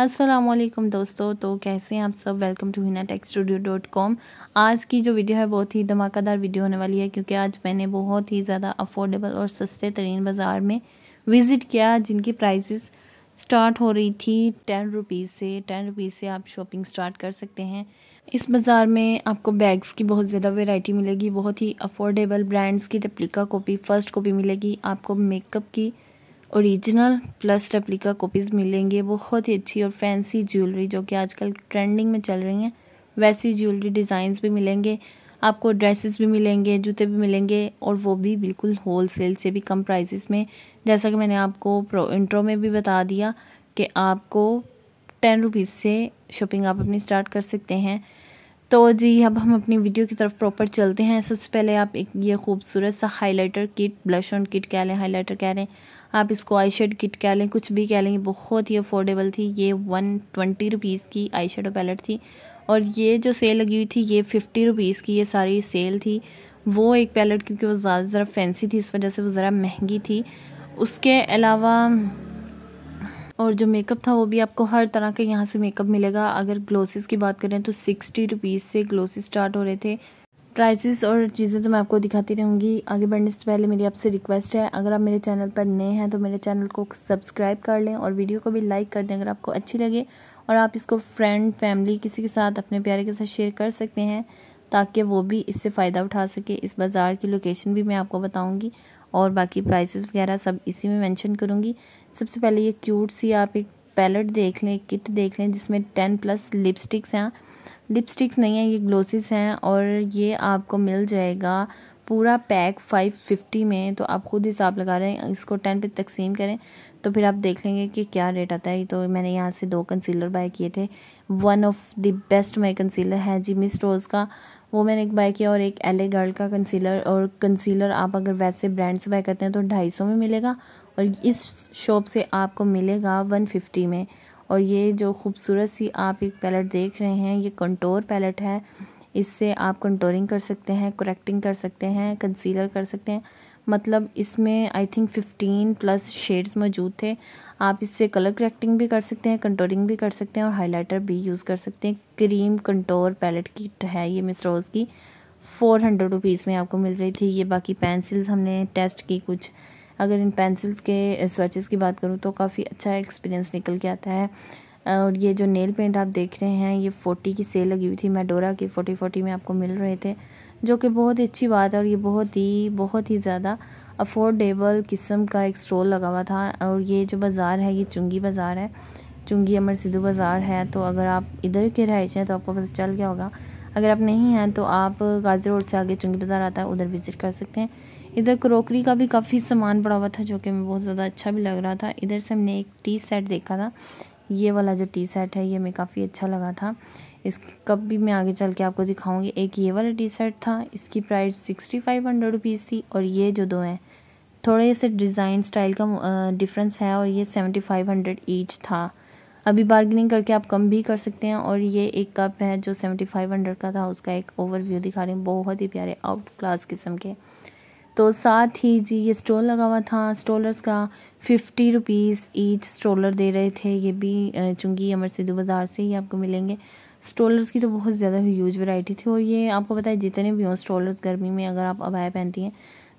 असलम दोस्तों तो कैसे हैं आप सब welcome to Heena tech studio dot com आज की जो वीडियो है बहुत ही धमाकेदार वीडियो होने वाली है क्योंकि आज मैंने बहुत ही ज़्यादा अफोर्डेबल और सस्ते तरीन बाज़ार में विज़िट किया जिनकी प्राइसेस स्टार्ट हो रही थी टेन रुपीज़ से टेन रुपीज़ से आप शॉपिंग स्टार्ट कर सकते हैं इस बाज़ार में आपको बैग्स की बहुत ज़्यादा वेराइटी मिलेगी बहुत ही अफोर्डेबल ब्रांड्स की रेप्लिका कॉपी फ़र्स्ट कापी मिलेगी आपको मेकअप की ओरिजिनल प्लस रेप्लिका कॉपीज़ मिलेंगे बहुत ही अच्छी और फैंसी ज्वेलरी जो कि आजकल ट्रेंडिंग में चल रही हैं वैसी ज्वेलरी डिज़ाइंस भी मिलेंगे आपको ड्रेसेस भी मिलेंगे जूते भी मिलेंगे और वो भी बिल्कुल होल सेल से भी कम प्राइसेस में जैसा कि मैंने आपको इंट्रो में भी बता दिया कि आपको टेन रुपीज़ से शॉपिंग आप अपनी स्टार्ट कर सकते हैं तो जी अब हम अपनी वीडियो की तरफ प्रॉपर चलते हैं सबसे पहले आप एक ये खूबसूरत सा highlighter kit blush on kit कह लें हाईलाइटर कह रहे हैं आप इसको आई शेड किट कह लें कुछ भी कह लें बहुत ही अफोर्डेबल थी ये वन ट्वेंटी रुपीज़ की आई शेडो पैलेट थी और ये जो सेल लगी हुई थी ये फिफ्टी रुपीज़ की ये सारी सेल थी वो एक पैलेट क्योंकि वो ज़्यादा ज़रा फैंसी थी इस वजह से वो ज़रा महंगी थी उसके अलावा और जो मेकअप था वो भी आपको हर तरह के यहाँ से मेकअप मिलेगा अगर ग्लोसेस की बात करें तो सिक्सटी रुपीज़ से ग्लोसेस स्टार्ट हो रहे थे प्राइसेस और चीज़ें तो मैं आपको दिखाती रहूँगी आगे बढ़ने से पहले मेरी आपसे रिक्वेस्ट है अगर आप मेरे चैनल पर नए हैं तो मेरे चैनल को सब्सक्राइब कर लें और वीडियो को भी लाइक कर दें अगर आपको अच्छी लगे और आप इसको फ्रेंड फैमिली किसी के साथ अपने प्यारे के साथ शेयर कर सकते हैं ताकि वो भी इससे फ़ायदा उठा सके इस बाज़ार की लोकेशन भी मैं आपको बताऊँगी और बाकी प्राइसेस वगैरह सब इसी में मेंशन करूँगी सबसे पहले ये क्यूट सी आप एक पैलेट देख लें किट देख लें जिसमें टेन प्लस लिपस्टिक्स हैं लिपस्टिक्स नहीं है ये ग्लोसिस हैं और ये आपको मिल जाएगा पूरा पैक 550 में तो आप ख़ुद हिसाब लगा रहे हैं इसको 10 पे तकसीम करें तो फिर आप देख लेंगे कि क्या रेट आता है तो मैंने यहाँ से दो कंसीलर बाय किए थे one of the best my concealer है जी मिस रोज़ का वो मैंने एक बाय किया और एक एल ए गर्ल का कंसीलर और कंसीलर आप अगर वैसे ब्रांड से बाय करते हैं तो ढाई सौ में मिलेगा और इस शॉप से आपको मिलेगा वन फिफ्टी में और ये जो खूबसूरत सी आप एक पैलेट देख रहे हैं ये कंटोर पैलेट है इससे आप कंटोरिंग कर सकते हैं करेक्टिंग कर सकते हैं कंसीलर कर सकते हैं मतलब इसमें I think fifteen plus shades मौजूद थे आप इससे कलर करेक्टिंग भी कर सकते हैं कंटोरिंग भी कर सकते हैं और हाइलाइटर भी यूज़ कर सकते हैं क्रीम कंटोर पैलेट किट है ये मिस रोज़ की फ़ोर हंड्रेड रुपीज़ में आपको मिल रही थी ये बाकी पेंसिल्स हमने टेस्ट की कुछ अगर इन पेंसिल्स के स्वेचेस की बात करूँ तो काफ़ी अच्छा एक्सपीरियंस निकल के आता है और ये जो नेल पेंट आप देख रहे हैं ये फोर्टी की सेल लगी हुई थी मेडोरा की फोर्टी फोर्टी में आपको मिल रहे थे जो कि बहुत ही अच्छी बात है और ये बहुत ही बहुत ही ज़्यादा अफोर्डेबल किस्म का एक स्टॉल लगा हुआ था और ये जो बाज़ार है ये चुंगी बाज़ार है चुंगी अमर सिद्धू बाज़ार है तो अगर आप इधर के रहाइश हैं तो आपको पता चल गया होगा अगर आप नहीं हैं तो आप गाजी रोड से आगे चुंगी बाज़ार आता है उधर विज़िट कर सकते हैं इधर क्रोकरी का भी काफ़ी सामान पड़ा हुआ था जो कि हमें बहुत ज़्यादा अच्छा भी लग रहा था इधर से हमने एक टी सेट देखा था ये वाला जो टी सेट है ये हमें काफ़ी अच्छा लगा था इस कब भी मैं आगे चल के आपको दिखाऊंगी एक ये वाला टी शर्ट था इसकी price sixty five hundred rupees थी और ये जो दो हैं थोड़े से डिज़ाइन स्टाइल का डिफरेंस है और ये सेवेंटी फाइव हंड्रेड ईच था अभी बार्गेनिंग करके आप कम भी कर सकते हैं और ये एक कप है जो सेवेंटी फाइव हंड्रेड का था उसका एक ओवरव्यू दिखा रही हूँ बहुत ही प्यारे आउट क्लास किस्म के तो साथ ही जी ये स्टॉल लगा हुआ था स्टॉलर्स का फिफ्टी रुपीज़ ईच स्टॉलर दे रहे थे ये भी चूँकि अमर सिद्धू बाज़ार से ही आपको मिलेंगे स्टॉलर्स की तो बहुत ज़्यादा ह्यूज वैरायटी थी और ये आपको पता है जितने भी हों स्टॉलर्स गर्मी में अगर आप अबाया पहनती हैं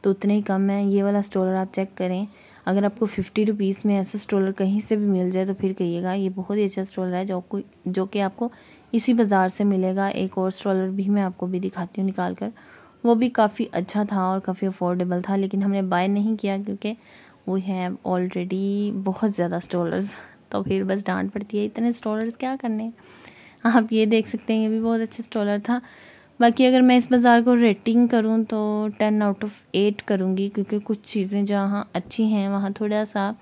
तो उतने ही कम हैं ये वाला स्टॉलर आप चेक करें अगर आपको फिफ्टी रुपीज़ में ऐसा स्टॉलर कहीं से भी मिल जाए तो फिर कहिएगा ये बहुत ही अच्छा स्टॉलर है जो को जो कि आपको इसी बाज़ार से मिलेगा एक और स्टॉलर भी मैं आपको भी दिखाती हूँ निकाल कर वो भी काफ़ी अच्छा था और काफ़ी अफोर्डेबल था लेकिन हमने बाय नहीं किया क्योंकि वी हैव ऑलरेडी बहुत ज़्यादा स्टॉलर्स तो फिर बस डांट पड़ती है इतने स्टॉलर्स क्या करने आप ये देख सकते हैं ये भी बहुत अच्छा स्टॉलर था बाकी अगर मैं इस बाज़ार को रेटिंग करूँ तो टेन आउट ऑफ एट करूँगी क्योंकि कुछ चीज़ें जहाँ अच्छी हैं वहाँ थोड़ा सा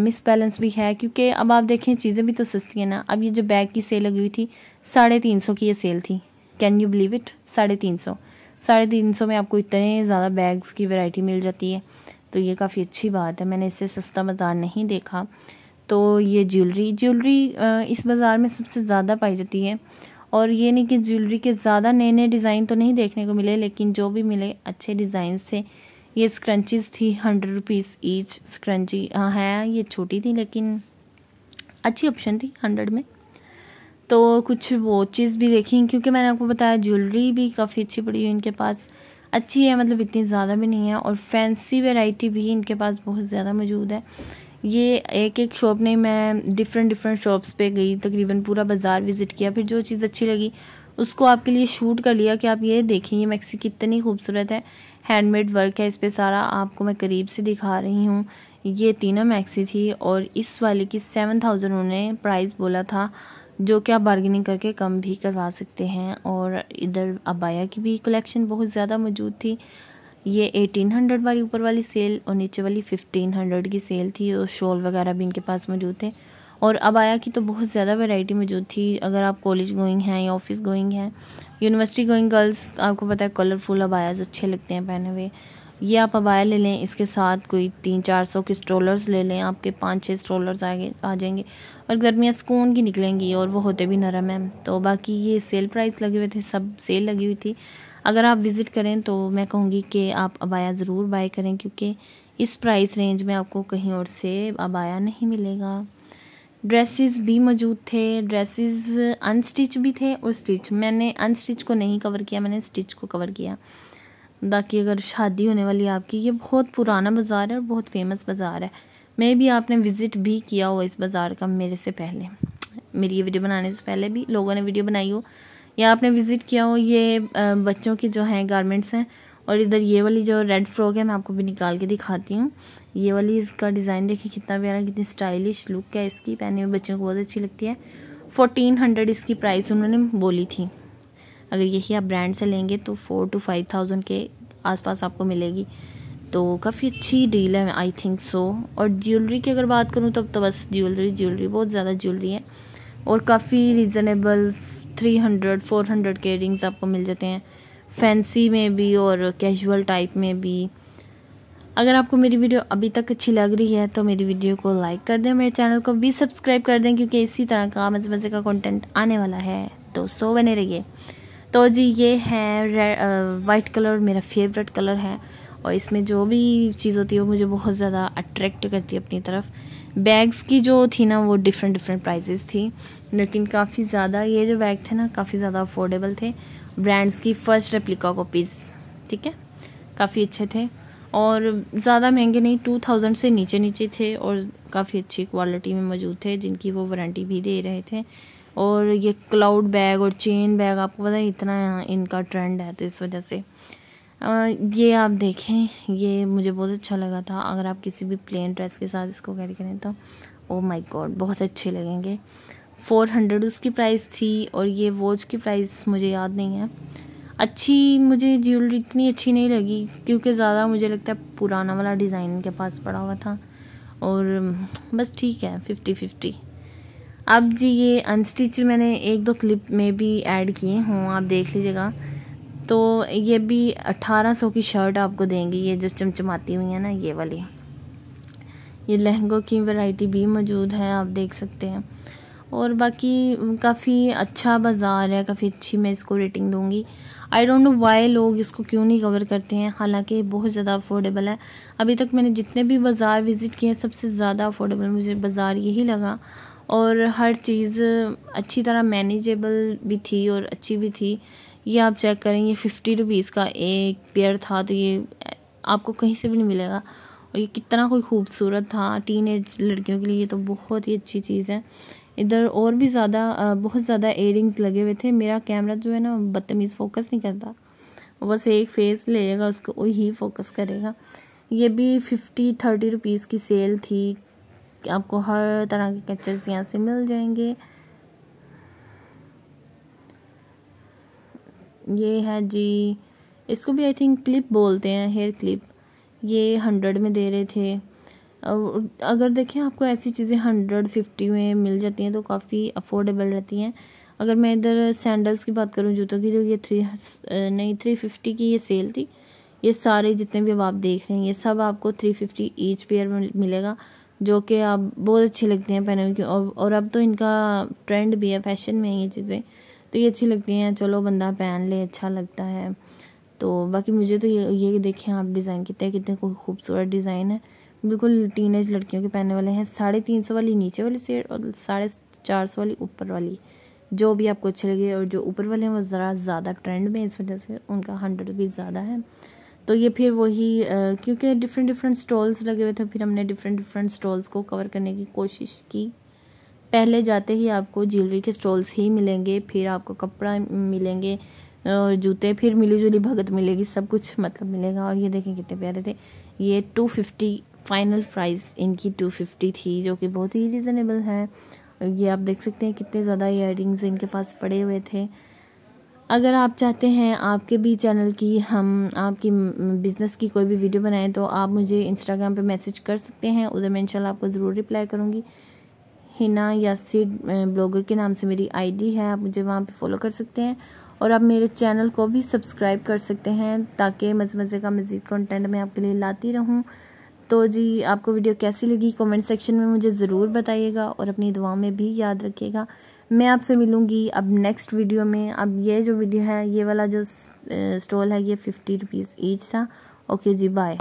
मिस बैलेंस भी है क्योंकि अब आप देखें चीज़ें भी तो सस्ती हैं ना अब ये जो बैग की सेल लगी हुई थी साढ़े तीन सौ की ये सेल थी कैन यू बिलीव इट साढ़े तीन सौ साढ़े तीन सौ में आपको इतने ज़्यादा बैग्स की वैरायटी मिल जाती है तो ये काफ़ी अच्छी बात है मैंने इससे सस्ता बाज़ार नहीं देखा तो ये ज्वेलरी ज्वेलरी इस बाज़ार में सबसे ज़्यादा पाई जाती है और ये नहीं कि ज्वेलरी के ज़्यादा नए नए डिज़ाइन तो नहीं देखने को मिले लेकिन जो भी मिले अच्छे डिज़ाइन थे ये स्क्रंचीज़ थी हंड्रेड रुपीज़ ईच स्क्रंची हाँ है ये छोटी थी लेकिन अच्छी ऑप्शन थी हंड्रेड में तो कुछ वॉचेस भी देखी क्योंकि मैंने आपको बताया ज्वेलरी भी काफ़ी अच्छी पड़ी हुई इनके पास अच्छी है मतलब इतनी ज़्यादा भी नहीं है और फैंसी वेराइटी भी इनके पास बहुत ज़्यादा मौजूद है ये एक एक शॉप नहीं मैं डिफरेंट डिफरेंट शॉप्स पे गई तकरीबन पूरा बाज़ार विज़िट किया फिर जो चीज़ अच्छी लगी उसको आपके लिए शूट कर लिया कि आप ये देखें ये मैक्सी कितनी खूबसूरत है हैंडमेड वर्क है इस पर सारा आपको मैं करीब से दिखा रही हूँ ये तीनों मैक्सी थी और इस वाले की सेवन थाउजेंड उन्होंने प्राइस बोला था जो कि आप बार्गेनिंग करके कम भी करवा सकते हैं और इधर अबाया की भी कलेक्शन बहुत ज़्यादा मौजूद थी ये 1800 वाली ऊपर वाली सेल और नीचे वाली 1500 की सेल थी और शॉल वगैरह भी इनके पास मौजूद थे और अबाया की तो बहुत ज़्यादा वैरायटी मौजूद थी अगर आप कॉलेज गोइंग हैं या ऑफिस गोइंग हैं यूनिवर्सिटी गोइंग गर्ल्स आपको पता है कलरफुल अबायाज अच्छे लगते हैं पहने हुए ये आप अबाया ले लें इसके साथ कोई तीन चार सौ के स्ट्रोलर्स ले लें आपके पाँच छः स्ट्रोलर्स आगे आ जाएंगे और गर्मियाँ सुकून की निकलेंगी और वो होते भी नरम हैं तो बाकी ये सेल प्राइस लगे हुए थे सब सेल लगी हुई थी अगर आप विज़िट करें तो मैं कहूँगी कि आप अबाया ज़रूर बाय करें क्योंकि इस प्राइस रेंज में आपको कहीं और से अबाया नहीं मिलेगा ड्रेसेस भी मौजूद थे ड्रेसेस अनस्टिच भी थे और स्टिच मैंने अनस्टिच को नहीं कवर किया मैंने स्टिच को कवर किया की अगर शादी होने वाली आपकी ये बहुत पुराना बाज़ार है और बहुत फेमस बाज़ार है मैं भी आपने विज़िट भी किया हो इस बाज़ार का मेरे से पहले मेरी ये वीडियो बनाने से पहले भी लोगों ने वीडियो बनाई हो या आपने विज़िट किया हो ये बच्चों के जो हैं गारमेंट्स हैं और इधर ये वाली जो रेड फ्रॉक है मैं आपको भी निकाल के दिखाती हूँ ये वाली इसका डिज़ाइन देखिए कितना प्यारा कितनी स्टाइलिश लुक है इसकी पहने में बच्चों को बहुत अच्छी लगती है फोर्टीन हंड्रेड इसकी प्राइस उन्होंने बोली थी अगर यही आप ब्रांड से लेंगे तो फ़ोर टू फाइव थाउजेंड के आसपास आपको मिलेगी तो काफ़ी अच्छी डील है आई थिंक सो और ज्वेलरी की अगर बात करूँ तब तो बस ज्वेलरी ज्वेलरी बहुत ज़्यादा ज्वेलरी है और काफ़ी reasonable three hundred four hundred के रिंग्स आपको मिल जाते हैं फैंसी में भी और कैजुअल टाइप में भी अगर आपको मेरी वीडियो अभी तक अच्छी लग रही है तो मेरी वीडियो को लाइक कर दें मेरे चैनल को भी सब्सक्राइब कर दें क्योंकि इसी तरह का मज़े मज़े का कंटेंट आने वाला है तो सो बने रहिए तो जी ये है वाइट कलर मेरा फेवरेट कलर है और इसमें जो भी चीज़ होती है वो मुझे बहुत ज़्यादा अट्रैक्ट करती है अपनी तरफ बैग्स की जो थी ना वो डिफरेंट डिफरेंट प्राइजेस थी लेकिन काफ़ी ज़्यादा ये जो बैग थे ना काफ़ी ज़्यादा अफोर्डेबल थे ब्रांड्स की फ़र्स्ट रेप्लिका कॉपीज़ ठीक है काफ़ी अच्छे थे और ज़्यादा महंगे नहीं टू थाउजेंड से नीचे नीचे थे और काफ़ी अच्छी क्वालिटी में मौजूद थे जिनकी वो वारंटी भी दे रहे थे और ये क्लाउड बैग और चेन बैग आपको पता है इतना इनका ट्रेंड है तो इस वजह से आ, ये आप देखें ये मुझे बहुत अच्छा लगा था अगर आप किसी भी प्लेन ड्रेस के साथ इसको कैरी करें तो ओ माय गॉड बहुत अच्छे लगेंगे फ़ोर हंड्रेड उसकी प्राइस थी और ये वॉच की प्राइस मुझे याद नहीं है अच्छी मुझे ज्वेलरी इतनी अच्छी नहीं लगी क्योंकि ज़्यादा मुझे लगता है पुराना वाला डिज़ाइन के पास पड़ा हुआ था और बस ठीक है फिफ्टी फिफ्टी अब जी ये अनस्टिच मैंने एक दो क्लिप में भी ऐड किए हों आप देख लीजिएगा तो ये भी 1800 की शर्ट आपको देंगी ये जो चमचमाती हुई है ना ये वाली ये लहंगों की वैरायटी भी मौजूद है आप देख सकते हैं और बाकी काफ़ी अच्छा बाज़ार है काफ़ी अच्छी मैं इसको रेटिंग दूँगी आई डोंट नो वाई लोग इसको क्यों नहीं कवर करते हैं हालांकि बहुत ज़्यादा अफोर्डेबल है अभी तक मैंने जितने भी बाज़ार विज़िट किए हैं सबसे ज़्यादा अफोर्डेबल मुझे बाज़ार यही लगा और हर चीज़ अच्छी तरह मैनेजेबल भी थी और अच्छी भी थी ये आप चेक करें ये फ़िफ्टी रुपीज़ का एक पेयर था तो ये आपको कहीं से भी नहीं मिलेगा और ये कितना कोई खूबसूरत था टीन एज लड़कियों के लिए ये तो बहुत ही अच्छी चीज़ है इधर और भी ज़्यादा बहुत ज़्यादा एयरिंग्स लगे हुए थे मेरा कैमरा जो है ना बदतमीज़ फोकस नहीं करता बस एक फेस लेगा उसको वही फोकस करेगा ये भी फिफ्टी थर्टी रुपीज़ की सेल थी आपको हर तरह के कैचर्स यहाँ से मिल जाएंगे ये है जी इसको भी आई थिंक क्लिप बोलते हैं हेयर क्लिप ये हंड्रेड में दे रहे थे अगर देखें आपको ऐसी चीज़ें हंड्रेड फिफ्टी में मिल जाती हैं तो काफ़ी अफोर्डेबल रहती हैं अगर मैं इधर सैंडल्स की बात करूं जूतों की तो ये थ्री नहीं थ्री फिफ्टी की ये सेल थी ये सारे जितने भी अब आप देख रहे हैं ये सब आपको थ्री फिफ्टी ईच पेयर में मिलेगा जो कि आप बहुत अच्छी लगती हैं पहने हुए और, और अब तो इनका ट्रेंड भी है फैशन में ये चीज़ें तो ये अच्छी लगती हैं चलो बंदा पहन ले अच्छा लगता है तो बाकी मुझे तो ये ये देखें आप डिज़ाइन कितने कितने खूबसूरत डिज़ाइन है बिल्कुल टीन एज लड़कियों के पहनने वाले हैं साढ़े तीन सौ वाली नीचे वाली सेट और साढ़े चार सौ वाली ऊपर वाली जो भी आपको अच्छे लगे और जो ऊपर वाले हैं वो ज़रा ज़्यादा ट्रेंड में इस वजह से उनका हंड्रेड रुपीज़ ज़्यादा है तो ये फिर वही क्योंकि डिफरेंट डिफरेंट स्टॉल्स लगे हुए थे फिर हमने डिफरेंट डिफरेंट स्टॉल्स को कवर करने की कोशिश की पहले जाते ही आपको ज्वेलरी के स्टॉल्स ही मिलेंगे फिर आपको कपड़ा मिलेंगे और जूते फिर मिली जुली भगत मिलेगी सब कुछ मतलब मिलेगा और ये देखें कितने प्यारे थे ये टू फिफ्टी फाइनल प्राइस इनकी टू फिफ्टी थी जो कि बहुत ही रिजनेबल है ये आप देख सकते हैं कितने ज़्यादा इयर इनके पास पड़े हुए थे अगर आप चाहते हैं आपके भी चैनल की हम आपकी बिज़नेस की कोई भी वीडियो बनाएं तो आप मुझे इंस्टाग्राम पे मैसेज कर सकते हैं उधर मैं इंशाल्लाह आपको ज़रूर रिप्लाई करूँगी हिना यासिड ब्लॉगर के नाम से मेरी आईडी है आप मुझे वहाँ पे फॉलो कर सकते हैं और आप मेरे चैनल को भी सब्सक्राइब कर सकते हैं ताकि मज़े मज़े का मज़ीद कॉन्टेंट मैं आपके लिए लाती रहूँ तो जी आपको वीडियो कैसी लगी कॉमेंट सेक्शन में मुझे ज़रूर बताइएगा और अपनी दुआ में भी याद रखिएगा मैं आपसे मिलूंगी अब नेक्स्ट वीडियो में अब ये जो वीडियो है ये वाला जो स्टॉल है ये फिफ्टी रुपीज़ ईच था ओके जी बाय